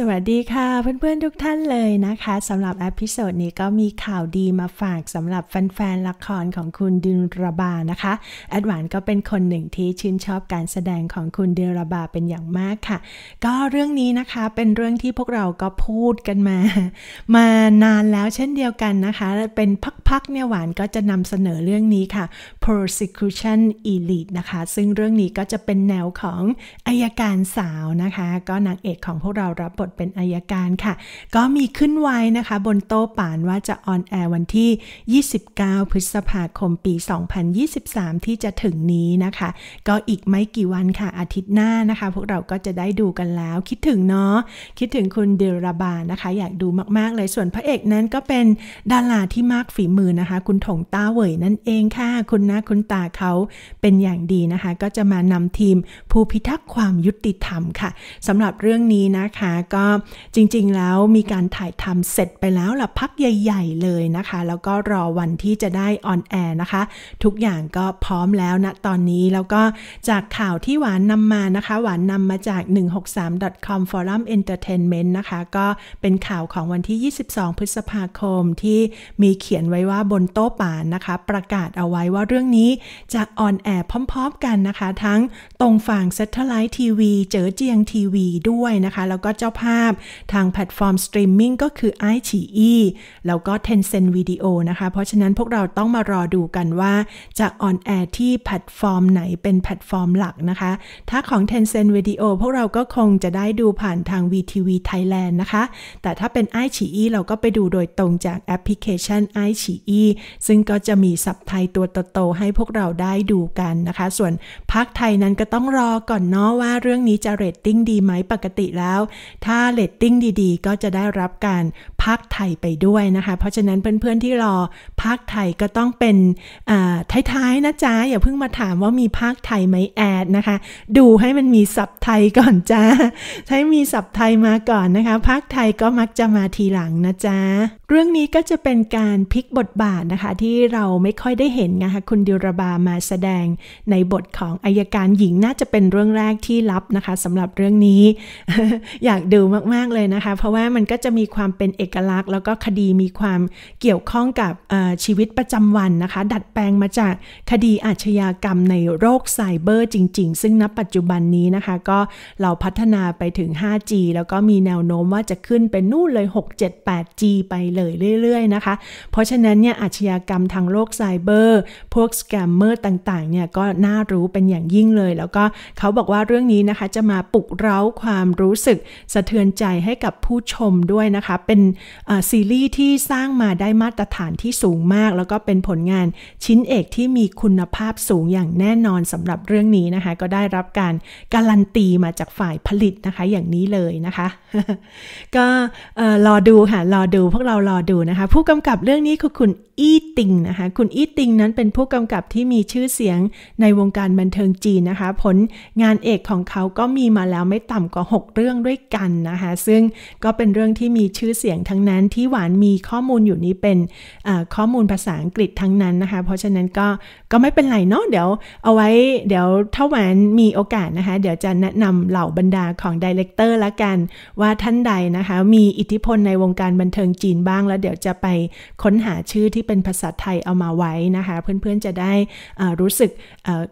สวัสดีค่ะ เพื่อนๆ ทุกท่านเลยนะคะสำหรับอพิโซดนี้ก็มีข่าวดีมาฝากสำหรับแฟนๆละครของคุณดินระบานะคะแอดหวานก็เป็นคนหนึ่งที่ ชื่นชอบการแสดงของคุณดินระบาเป็นอย่างมากค่ะ ก็เรื่องนี้นะคะเป็นเรื่องที่พวกเราก็พูดกันมา มานานแล้วเช่นเดียวกันนะคะ เป็นพักๆเนี่ย หวานก็จะนำเสนอเรื่องนี้ค่ะ prosecution elite นะคะซึ่งเรื่องนี้ก็จะเป็นแนวของอายการสาวนะคะ ก็นางเอกของพวกเรารับบททเป็นอายการค่ะ ก็มีขึ้นไว้นะคะ บนโต๊ะป่านว่าจะออนแอร์วันที่ 29 พฤษภาคมปี 2023 ที่จะถึงนี้นะคะ ก็อีกไม่กี่วันค่ะอาทิตย์หน้านะคะ พวกเราก็จะได้ดูกันแล้ว คิดถึงเนาะ คิดถึงคุณเดลราบานะคะ อยากดูมาก ๆ เลย ส่วนพระเอกนั้นก็เป็น ดาราที่มากฝีมือนะคะ คุณถงต้าเว่ยนั่นเองค่ะคุณนะคุณตาเขาเป็นอย่างดีนะคะ ก็จะมานำทีมผู้พิทักษ์ความยุติธรรมค่ะสำหรับเรื่องนี้นะคะก็ก็จริงๆแล้วมีการถ่ายทำเสร็จไปแล้วล่ะพักใหญ่ ๆ เลยนะคะ แล้วก็รอวันที่จะได้ออนแอร์นะคะ ทุกอย่างก็พร้อมแล้วนะตอนนี้ แล้วก็จากข่าวที่หวานนำมานะคะ หวานนำมาจาก 163.com forum entertainment นะคะ ก็เป็นข่าวของวันที่ 22 พฤษภาคมที่มีเขียนไว้ว่าบนโต๊ะป่านนะคะ ประกาศเอาไว้ว่าเรื่องนี้จะออนแอร์พร้อม ๆกันนะคะ ทั้งตรงฝั่งซทเทอร์ไลทีวีเจอเจียงทีวีด้วยนะคะ แล้วก็เจ้าภาพาพทางแพลตฟอร์มสตรีมมิ่งก็คือ i ฉีอีแล้วก็ Tencent Video นะคะ เพราะฉะนั้นพวกเราต้องมารอดูกันว่า จะออนแอร์ที่แพลตฟอร์มไหนเป็นแพลตฟอร์มหลักนะคะ ถ้าของ Tencent Video พวกเราก็คงจะได้ดูผ่านทาง VTV Thailand นะคะ แต่ถ้าเป็น i ฉีอีเราก็ไปดูโดยตรงจากแอปพลิเคชัน i ฉีอีซึ่งก็จะมีสับไทยตัวโตๆให้พวกเราได้ดูกันนะคะ ส่วนภาคไทยนั้นก็ต้องรอก่อนเนาะว่าเรื่องนี้จะเรตติ้งดีไหมปกติแล้วถ้าาเลตติ้งดีๆ ก็จะได้รับการพักไทยไปด้วยนะคะ เพราะฉะนั้นเพื่อนๆที่รอพักไทยก็ต้องเป็นท้ายๆนะจ๊ะอย่าเพิ่งมาถามว่ามีพักไทยไหมแอดนะคะ ดูให้มันมีสับไทยก่อนจ้าใช้มีสับไทยมาก่อนนะคะพักไทยก็มักจะมาทีหลังนะจ๊ะเรื่องนี้ก็จะเป็นการพลิกบทบาทนะคะที่เราไม่ค่อยได้เห็นนะคะคุณดิรบามาแสดงในบทของอายการหญิงน่าจะเป็นเรื่องแรกที่รับนะคะสำหรับเรื่องนี้อยากดูมากๆเลยนะคะ เพราะว่ามันก็จะมีความเป็นเอกลักษณ์ แล้วก็คดีมีความเกี่ยวข้องกับชีวิตประจำวันนะคะดัดแปลงมาจากคดีอาชญากรรมในโรคไซเบอร์ จริง ๆ ซึ่งณปัจจุบันนี้นะคะก็เราพัฒนาไปถึง 5G แล้วก็มีแนวโน้มว่าจะขึ้นเป็นนู่นเลย6 7 8G ไปเลยเรื่อยๆนะคะ เพราะฉะนั้นเนี่ยอาชญากรรมทางโลกไซเบอร์ พวกสแกมเมอร์ต่างๆเนี่ยก็น่ารู้เป็นอย่างยิ่งเลย แล้วก็เขาบอกว่าเรื่องนี้นะคะจะมาปลุกเร้าความรู้สึกสะเทือนใจให้กับผู้ชมด้วยนะคะ เป็นซีรีส์ที่สร้างมาได้มาตรฐานที่สูงมากแล้วก็เป็นผลงานชิ้นเอกที่มีคุณภาพสูงอย่างแน่นอนสำหรับเรื่องนี้นะคะก็ได้รับการการันตีมาจากฝ่ายผลิตนะคะอย่างนี้เลยนะคะก็รอดูค่ะรอดูพวกเรารอดูนะคะผู้กำกับเรื่องนี้คือคุณอี้ติงนะคะคุณอี้ติงนั้นเป็นผู้กำกับที่มีชื่อเสียงในวงการบันเทิงจีนนะคะผลงานเอกของเขาก็มีมาแล้วไม่ต่ำกว่า6เรื่องด้วยกันนะคะซึ่งก็เป็นเรื่องที่มีชื่อเสียงทั้งนั้นที่หวานมีข้อมูลอยู่นี้เป็นข้อมูลภาษาอังกฤษทั้งนั้นนะคะเพราะฉะนั้นก็ก็ไม่เป็นไรเนาะเดี๋ยว เอาไว้เดี๋ยวถ้าหวานมีโอกาสนะคะเดี๋ยวจะแนะนำเหล่าบรรดาของดีเลกเตอร์ละกันว่าท่านใดนะคะมีอิทธิพลในวงการบันเทิงจีนบ้าง แล้วเดี๋ยวจะไปค้นหาชื่อที่เป็นภาษาไทยเอามาไว้นะคะ เพื่อนๆ จะได้รู้สึก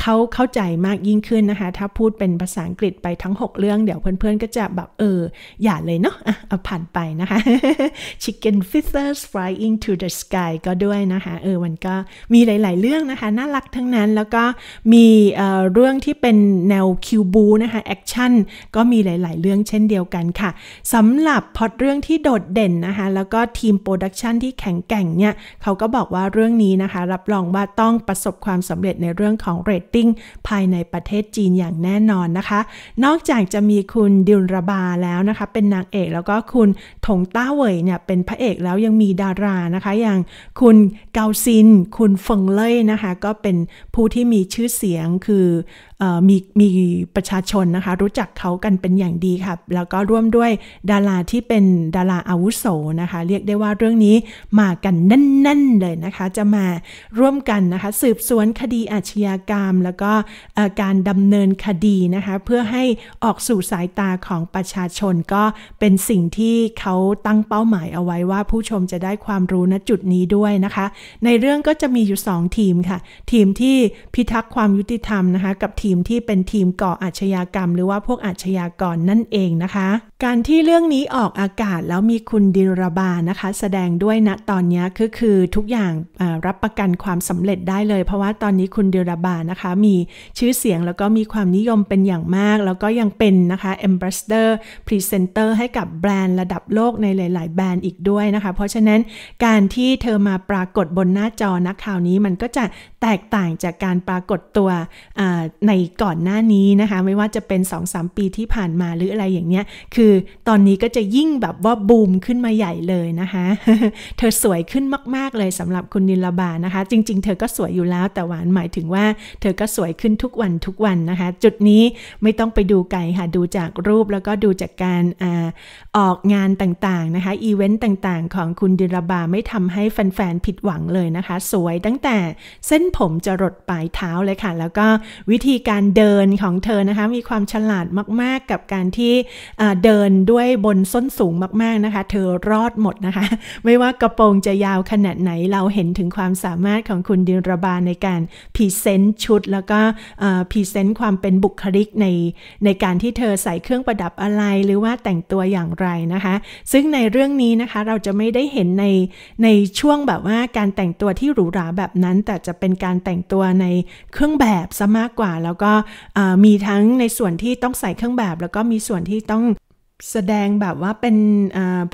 เข้าเข้าใจมากยิ่งขึ้นนะคะ ถ้าพูดเป็นภาษาอังกฤษไปทั้ง 6 เรื่อง เดี๋ยวเพื่อนๆ ก็จะแบบเออ อย่าเลยเนาะเอาผ่านไปนะคะ Chicken feathers flying to the sky ก็ด้วยนะคะเออมันก็มีหลายๆเรื่องนะคะ น่ารักทั้งนั้นแล้วก็มีเรื่องที่เป็นแนวคิวบูนะคะแอคชั่นก็มีหลายๆเรื่องเช่นเดียวกันค่ะสำหรับพอดเรื่องที่โดดเด่นนะคะแล้วก็ทีมโปรดักชันที่แข็งแกร่งเนี่ยเขาก็บอกว่าเรื่องนี้นะคะรับรองว่าต้องประสบความสำเร็จในเรื่องของเรตติ้งภายในประเทศจีนอย่างแน่นอนนะคะ นอกจากจะมีคุณดิลระบาแล้วนะคะเป็นนางเอกแล้วก็คุณถงต้าเว่ยเนี่ยเป็นพระเอกแล้วยังมีดารานะคะ อย่างคุณเกาซินคุณเฟิงเล่ยนะคะก็เป็นผู้ที่มีชื่อเสียงคืออมีมีประชาชนนะคะรู้จักเขากันเป็นอย่างดีค่ะแล้วก็ร่วมด้วยดาราที่เป็นดาราอาวุโสนะคะเรียกได้ว่าเรื่องนี้มากันแน่นเลยนะคะ จะมาร่วมกันนะคะ สืบสวนคดีอาชญากรรม แล้วก็การดำเนินคดีนะคะเพื่อให้ออกสู่สายตาของประชาชนก็เป็นสิ่งที่เขาตั้งเป้าหมายเอาไว้ว่าผู้ชมจะได้ความรู้ณจุดนี้ด้วยนะคะ ในเรื่องก็จะมีอยู่ 2 ทีมค่ะ ทีมที่พิทักษ์ความยุติธรรมนะคะ กับทีมที่เป็นทีมก่ออาชญากรรม หรือว่าพวกอาชญากรนั่นเองนะคะ การที่เรื่องนี้ออกอากาศแล้วมีคุณดิรบานะคะแสดงด้วยณตอนนี้ก็คือทุกอย่างรับประกันความสำเร็จได้เลย เพราะว่าตอนนี้คุณเดลบานะคะ มีชื่อเสียงแล้วก็มีความนิยมเป็นอย่างมาก แล้วก็ยังเป็นนะคะ Ambassador Presenter ให้กับแบรนด์ระดับโลกในหลายๆแบรนด์อีกด้วยนะคะ เพราะฉะนั้นการที่เธอมาปรากฏบนหน้าจอนักข่าวนี้มันก็จะแตกต่างจากการปรากฏตัวในก่อนหน้านี้นะคะไม่ว่าจะเป็น 2-3 ปีที่ผ่านมาหรืออะไรอย่างเนี้ยคือตอนนี้ก็จะยิ่งแบบว่าบูมขึ้นมาใหญ่เลยนะคะเธอสวยขึ้นมากๆเลยยสำหรับคุณนิลบานะคะจริงๆเธอก็สวยอยู่แล้ว แต่หวานหมายถึงว่า เธอก็สวยขึ้นทุกวันทุกวันนะคะจุดนี้ไม่ต้องไปดูไกลค่ะดูจากรูปแล้วก็ดูจากการอออกงานต่างๆนะคะอีเวนต์ต่างๆของคุณดิลบาไม่ทำให้แฟนๆผิดหวังเลยนะคะ สวยตั้งแต่เส้นผมจะรดปลายเท้าเลยค่ะ แล้วก็วิธีการเดินของเธอนะคะมีความฉลาดมาก ๆ กับการที่เดินด้วยบนส้นสูงมากๆนะคะเธอรอดหมดนะคะไม่ว่ากระโปรงจะยาวขนาดไหนเราเห็นถึงความสามารถของคุณดินรบาในการพรีเซนต์ชุดแล้วก็พรีเซนต์ความเป็นบุคลิกในในการที่เธอใส่เครื่องประดับอะไร หรือว่าแต่งตัวอย่างไรนะคะ ซึ่งในเรื่องนี้นะคะเราจะไม่ได้เห็นในในช่วงแบบว่าการแต่งตัวที่หรูหราแบบนั้น แต่จะเป็นการแต่งตัวในเครื่องแบบซะมากกว่า แล้วก็มีทั้งในส่วนที่ต้องใส่เครื่องแบบ แล้วก็มีส่วนที่ต้องแสดงแบบว่าเป็น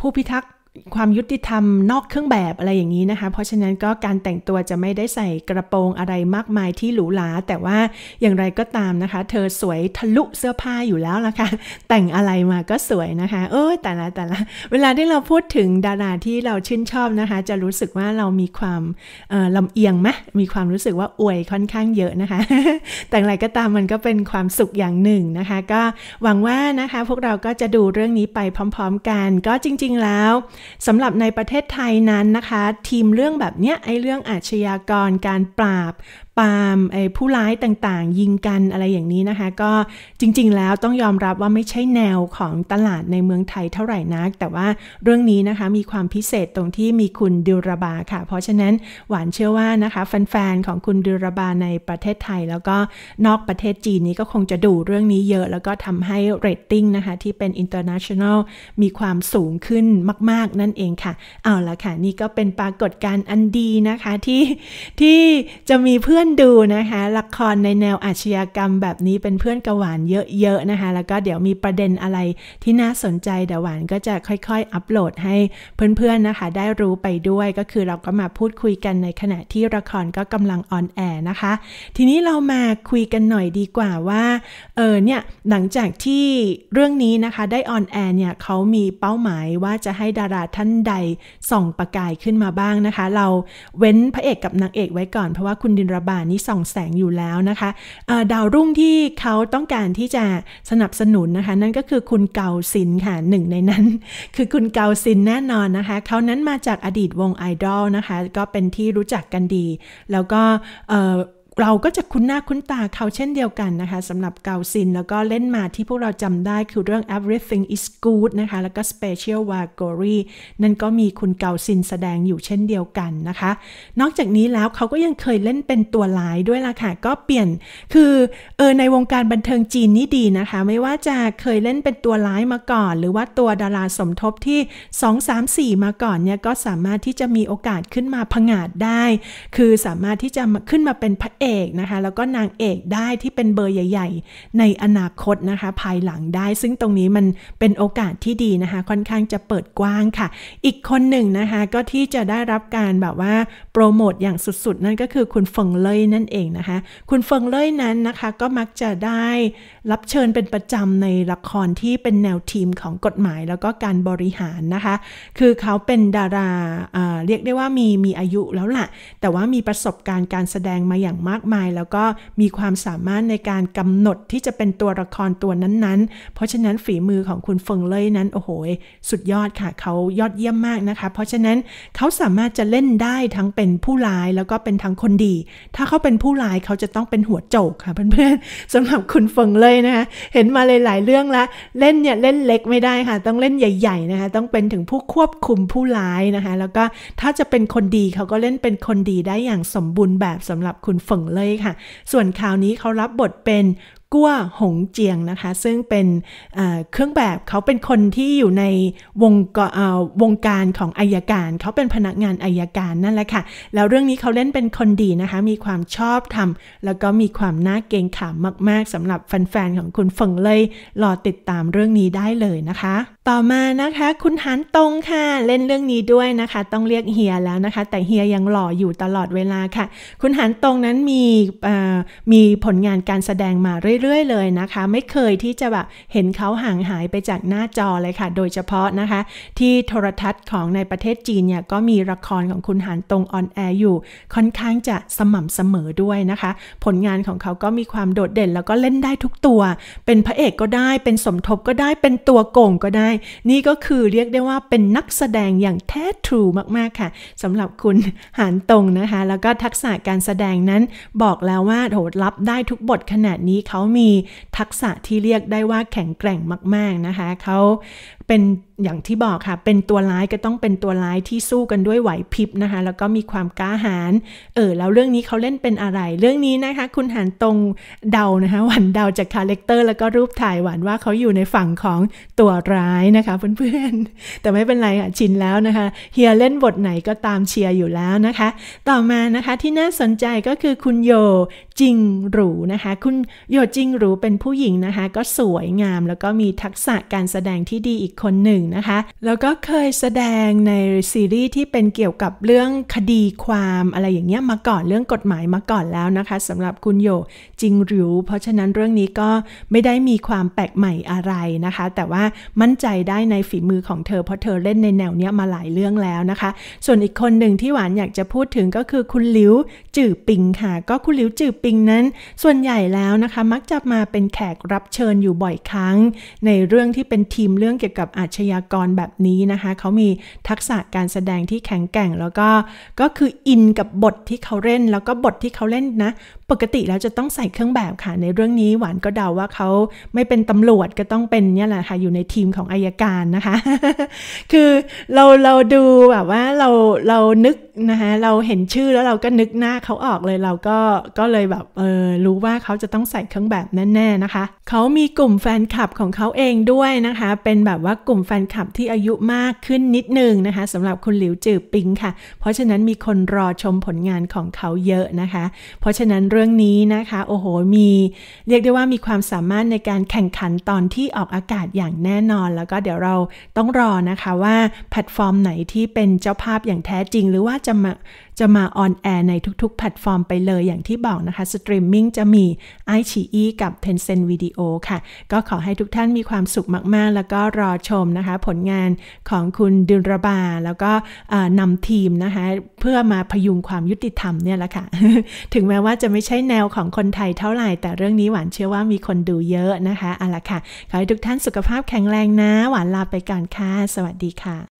ผู้พิทักษ์ความยุติธรรมนอกเครื่องแบบอะไรอย่างนี้นะคะ เพราะฉะนั้นก็การแต่งตัวจะไม่ได้ใส่กระโปรงอะไรมากมายที่หรูหรา แต่ว่าอย่างไรก็ตามนะคะ เธอสวยทะลุเสื้อผ้าอยู่แล้วล่ะคะ่ะ แต่งอะไรมาก็สวยนะคะเออแต่ละแต่ละ เวลาที่เราพูดถึงดาราที่เราชื่นชอบนะคะ จะรู้สึกว่าเรามีความลำเอียงไหมมีความรู้สึกว่าอวยค่อนข้างเยอะนะคะ แต่อะไรก็ตามมันก็เป็นความสุขอย่างหนึ่งนะคะ ก็หวังว่านะคะพวกเราก็จะดูเรื่องนี้ไปพร้อมๆ กัน ก็จริงๆ แล้วสำหรับในประเทศไทยนั้นนะคะ ทีมเรื่องแบบเนี้ยไอเรื่องอาชญากรการปราบปาล์มไอ้ผู้ร้ายต่างๆ ยิงกันอะไรอย่างนี้นะคะ ก็จริง ๆ แล้วต้องยอมรับว่าไม่ใช่แนวของตลาดในเมืองไทยเท่าไหร่นักแต่ว่าเรื่องนี้นะคะมีความพิเศษตรงที่มีคุณดิรบาค่ะ เพราะฉะนั้นหวานเชื่อว่านะคะแฟนๆของคุณดิรบาในประเทศไทยแล้วก็นอกประเทศจีนนี้ก็คงจะดูเรื่องนี้เยอะ แล้วก็ทำให้เรตติ้งนะคะที่เป็น international มีความสูงขึ้นมาก ๆนั่นเองค่ะเอาละค่ะนี่ก็เป็นปรากฏการณ์อันดีนะคะที่ที่จะมีเพื่อนอนๆดูนะคะละครในแนวอาชญากรรมแบบนี้เป็นเพื่อนกับหวานเยอะๆนะคะแล้วก็เดี๋ยวมีประเด็นอะไรที่น่าสนใจเดี๋ยวหวานก็จะค่อยๆ อัปโหลดให้เพื่อนๆนะคะได้รู้ไปด้วยก็คือเราก็มาพูดคุยกันในขณะที่ละครก็กำลังออนแอร์นะคะทีนี้เรามาคุยกันหน่อยดีกว่าว่าเออเนี่ยหลังจากที่เรื่องนี้นะคะได้ออนแอร์เนี่ยเขามีเป้าหมายว่าจะให้ดาราท่านใดส่องประกายขึ้นมาบ้างนะคะเราเว้นพระเอกกับนางเอกไว้ก่อนเพราะว่าคุณดินระบาทนี้ส่องแสงอยู่แล้วนะคะะดาวรุ่งที่เขาต้องการที่จะสนับสนุนนะคะ นั่นก็คือคุณเกาซินค่ะหนึ่งในนั้น คือคุณเกาซินแน่นอนนะคะเขานั้นมาจากอดีตวงไอดอลนะคะ ก็เป็นที่รู้จักกันดี แล้วก็เราก็จะคุ้นหน้าคุ้นตาเขาเช่นเดียวกันนะคะสำหรับเกาซินแล้วก็เล่นมาที่พวกเราจำได้ คือเรื่อง everything is good นะคะแล้วก็ special wagory นั่นก็มีคุณเกาซินแสดงอยู่เช่นเดียวกันนะคะ นอกจากนี้แล้วเขาก็ยังเคยเล่นเป็นตัวร้ายด้วยล่ะค่ะก็เปลี่ยนคือเออในวงการบันเทิงจีนนี่ดีนะคะ ไม่ว่าจะเคยเล่นเป็นตัวร้ายมาก่อน หรือว่าตัวดาราสมทบที่ 2 3 4 มาก่อนเนี่ยก็สามารถที่จะมีโอกาสขึ้นมาผงาดได้ คือสามารถที่จะขึ้นมาเป็นเอกนะคะแล้วก็นางเอกได้ที่เป็นเบอร์ใหญ่ ๆ ในอนาคตนะคะภายหลังได้ ซึ่งตรงนี้มันเป็นโอกาสที่ดีนะคะค่อนข้างจะเปิดกว้างค่ะ อีกคนหนึ่งนะคะก็ที่จะได้รับการแบบว่าโปรโมทอย่างสุดๆนั่นก็คือคุณเฟิงเล่ยนั่นเองนะคะคุณเฟิงเล่ยนั้นนะคะก็มักจะได้รับเชิญเป็นประจำในละครที่เป็นแนวทีมของกฎหมายแล้วก็การบริหารนะคะคือเขาเป็นดาราเรียกได้ว่ามีมีอายุแล้วล่ะ แต่ว่ามีประสบการณ์การแสดงมาอย่างมากมากมายแล้วก็มีความสามารถในการกำหนดที่จะเป็นตัวละครตัวนั้นๆ เพราะฉะนั้นฝีมือของคุณเฟิงเล่ยนั้น โอ้โหสุดยอดค่ะเขายอดเยี่ยมมากนะคะเพราะฉะนั้นเขาสามารถจะเล่นได้ทั้งเป็นผู้ร้ายแล้วก็เป็นทั้งคนดี ถ้าเขาเป็นผู้ร้ายเขาจะต้องเป็นหัวโจกค่ะเพื่อนๆสำหรับคุณเฟิงเล่ยนะคะเห็นมาเลยหลายเรื่องละเล่นเนี่ยเล่นเล็กไม่ได้ค่ะ ต้องเล่นใหญ่ๆนะคะต้องเป็นถึงผู้ควบคุมผู้ร้ายนะคะแล้วก็ถ้าจะเป็นคนดีเขาก็เล่นเป็นคนดีได้อย่างสมบูรณ์แบบสำหรับคุณเฟิงงเลยค่ะ ส่วนคราวนี้เขารับบทเป็น กั้วหงเจียงนะคะ ซึ่งเป็นเครื่องแบบเขาเป็นคนที่อยู่ในวงกวงการของอายการ เขาเป็นพนักงานอายการนั่นแหละค่ะ แล้วเรื่องนี้เขาเล่นเป็นคนดีนะคะ มีความชอบทำแล้วก็มีความน่าเกงขามมากๆสำหรับแฟนๆของคุณฝงเลยรอติดตามเรื่องนี้ได้เลยนะคะต่อมานะคะคุณหันตรงค่ะ เล่นเรื่องนี้ด้วยนะคะ ต้องเรียกเฮียแล้วนะคะ แต่เฮียยังหล่ออยู่ตลอดเวลาค่ะ คุณหันตรงนั้นมีมีผลงานการแสดงมาเรื่อยๆเลยนะคะ ไม่เคยที่จะแบบเห็นเขาห่างหายไปจากหน้าจอเลยค่ะ โดยเฉพาะนะคะ ที่โทรทัศน์ของในประเทศจีนเนี่ยก็มีละครของคุณหันตรงออนแอร์อยู่ค่อนข้างจะสม่ำเสมอด้วยนะคะ ผลงานของเขาก็มีความโดดเด่น แล้วก็เล่นได้ทุกตัว เป็นพระเอกก็ได้ เป็นสมทบก็ได้เป็นตัวโก่งก็ได้นี่ก็คือเรียกได้ว่าเป็นนักแสดงอย่างแท้ทรูมากๆค่ะสำหรับคุณหานตรงนะคะ แล้วก็ทักษะการแสดงนั้นบอกแล้วว่าโหรับได้ทุกบทขนาดนี้เขามีทักษะที่เรียกได้ว่าแข็งแกร่งมากๆนะคะเขาเป็นอย่างที่บอกค่ะ เป็นตัวร้ายก็ต้องเป็นตัวร้ายที่สู้กันด้วยไหวพริบนะคะ แล้วก็มีความกล้าหาญ เออ แล้วเรื่องนี้เขาเล่นเป็นอะไร เรื่องนี้นะคะ คุณหานตรงเดานะคะหวันเดาจากคาเลคเตอร์แล้วก็รูปถ่ายหวันว่าเขาอยู่ในฝั่งของตัวร้ายนะคะเพื่อนๆ แต่ไม่เป็นไรค่ะชินแล้วนะคะ เฮียเล่นบทไหนก็ตามเชียร์อยู่แล้วนะคะ ต่อมานะคะที่น่าสนใจก็คือคุณโยจิงหรูนะคะ คุณโยจิงหรูเป็นผู้หญิงนะคะ ก็สวยงามแล้วก็มีทักษะการแสดงที่ดีอีกคนหนึ่งนะคะ แล้วก็เคยแสดงในซีรีส์ที่เป็นเกี่ยวกับเรื่องคดีความอะไรอย่างเงี้ยมาก่อนเรื่องกฎหมายมาก่อนแล้วนะคะสำหรับคุณโยจิงหรู เพราะฉะนั้นเรื่องนี้ก็ไม่ได้มีความแปลกใหม่อะไรนะคะ แต่ว่ามั่นใจได้ในฝีมือของเธอเพราะเธอเล่นในแนวเนี้ยมาหลายเรื่องแล้วนะคะ ส่วนอีกคนหนึ่งที่หวานอยากจะพูดถึงก็คือคุณหลิวจื่อปิงค่ะก็คุณหลิวจื่อปิงนั้นส่วนใหญ่แล้วนะคะมักจะมาเป็นแขกรับเชิญอยู่บ่อยครั้ง ในเรื่องที่เป็นทีมเรื่องเกี่ยวกับอาชญากรแบบนี้นะคะ เขามีทักษะการแสดงที่แข็งแกร่งแล้วก็ก็คืออินกับบทที่เขาเล่นแล้วก็บทที่เขาเล่นนะ ปกติแล้วจะต้องใส่เครื่องแบบค่ะ ในเรื่องนี้หวานก็เดาว่าเขาไม่เป็นตำรวจก็ต้องเป็นเนี่ยแหละค่ะอยู่ในทีมของอายการนะคะ คือเราเราดูแบบว่าเราเรานึกนะคะเราเห็นชื่อแล้วเราก็นึกหน้าเขาออกเลยเราก็ก็เลยแบบเออรู้ว่าเขาจะต้องใส่เครื่องแบบแน่ๆนะคะ เขามีกลุ่มแฟนคลับของเขาเองด้วยนะคะเป็นแบบว่ากลุ่มแฟนคลับที่อายุมากขึ้นนิดนึงนะคะสำหรับคุณหลิวจือปิงค่ะ เพราะฉะนั้นมีคนรอชมผลงานของเขาเยอะนะคะ เพราะฉะนั้นเรื่องนี้นะคะโอ้โหมี เรียกได้ว่ามีความสามารถในการแข่งขันตอนที่ออกอากาศอย่างแน่นอน แล้วก็เดี๋ยวเราต้องรอนะคะว่าแพลตฟอร์มไหนที่เป็นเจ้าภาพอย่างแท้จริงหรือว่าจะมาจะมาออนแอร์ในทุกๆแพลตฟอร์มไปเลยอย่างที่บอกนะคะสตรีมมิ่งจะมี i อชีอีกับ Tencent Video ค่ะ ก็ขอให้ทุกท่านมีความสุขมากๆ แล้วก็รอชมนะคะ ผลงานของคุณดุลระบา แล้วก็นำทีมนะคะ เพื่อมาพยุงความยุติธรรมเนี่ยแหละค่ะ ถึงแม้ว่าจะไม่ใช่แนวของคนไทยเท่าไหร่ แต่เรื่องนี้หวานเชื่อว่ามีคนดูเยอะนะคะเอาละค่ะขอให้ทุกท่านสุขภาพแข็งแรงนะ หวานลาไปก่อนค่ะสวัสดีค่ะ